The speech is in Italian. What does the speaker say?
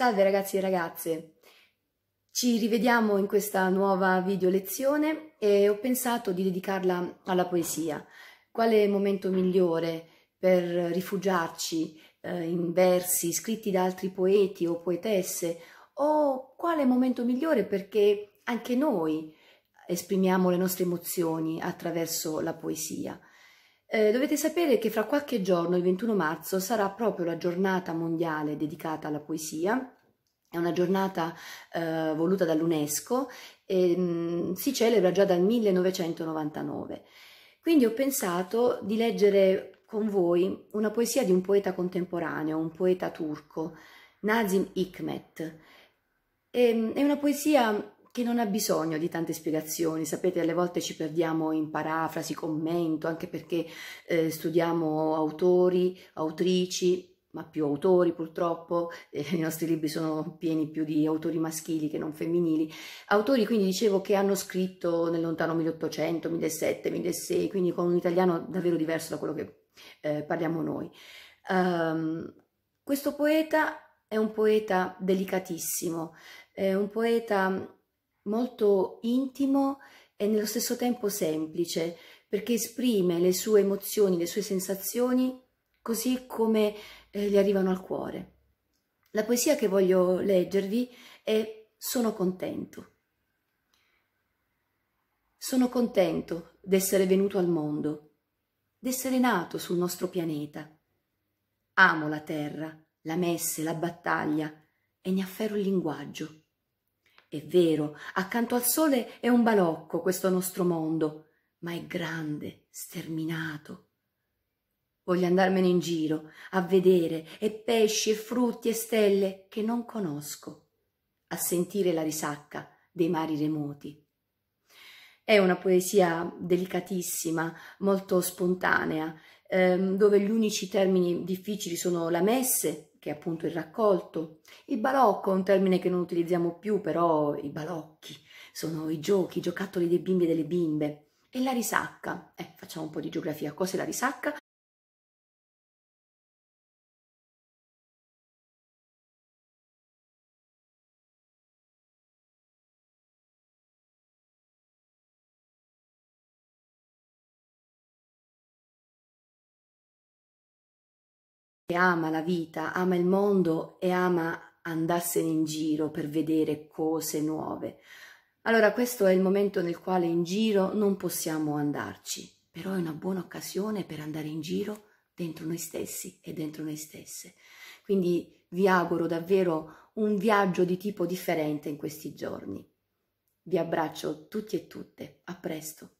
Salve ragazzi e ragazze, ci rivediamo in questa nuova video lezione e ho pensato di dedicarla alla poesia. Quale momento migliore per rifugiarci eh, in versi scritti da altri poeti o poetesse o quale momento migliore perché anche noi esprimiamo le nostre emozioni attraverso la poesia. Eh, dovete sapere che fra qualche giorno, il 21 marzo, sarà proprio la giornata mondiale dedicata alla poesia è una giornata eh, voluta dall'UNESCO e ehm, mh, si celebra già dal 1999. Quindi ho pensato di leggere con voi una poesia di un poeta contemporaneo, un poeta turco, Nazim Hikmet. E, ehm, è una poesia che non ha bisogno di tante spiegazioni, sapete alle volte ci perdiamo in parafrasi, commento, anche perché eh, studiamo autori, autrici, ma più autori purtroppo, eh, i nostri libri sono pieni più di autori maschili che non femminili, autori quindi dicevo che hanno scritto nel lontano 1800, 1700, 1600, quindi con un italiano davvero diverso da quello che eh, parliamo noi. Um, questo poeta è un poeta delicatissimo, è un poeta molto intimo e nello stesso tempo semplice, perché esprime le sue emozioni, le sue sensazioni così come eh, gli arrivano al cuore. La poesia che voglio leggervi è Sono contento. Sono contento d'essere venuto al mondo, d'essere nato sul nostro pianeta. Amo la terra, la messe, la battaglia e ne afferro il linguaggio. È vero, accanto al sole è un balocco questo nostro mondo, ma è grande, sterminato, Voglio andarmene in giro a vedere e pesci e frutti e stelle che non conosco, a sentire la risacca dei mari remoti. È una poesia delicatissima, molto spontanea, ehm, dove gli unici termini difficili sono la messe, che è appunto il raccolto, il balocco, un termine che non utilizziamo più, però i balocchi sono i giochi, i giocattoli dei bimbi e delle bimbe, e la risacca. Eh, facciamo un po' di geografia. Cos'è la risacca? ama la vita, ama il mondo e ama andarsene in giro per vedere cose nuove. Allora questo è il momento nel quale in giro non possiamo andarci, però è una buona occasione per andare in giro dentro noi stessi e dentro noi stesse. Quindi vi auguro davvero un viaggio di tipo differente in questi giorni. Vi abbraccio tutti e tutte, a presto.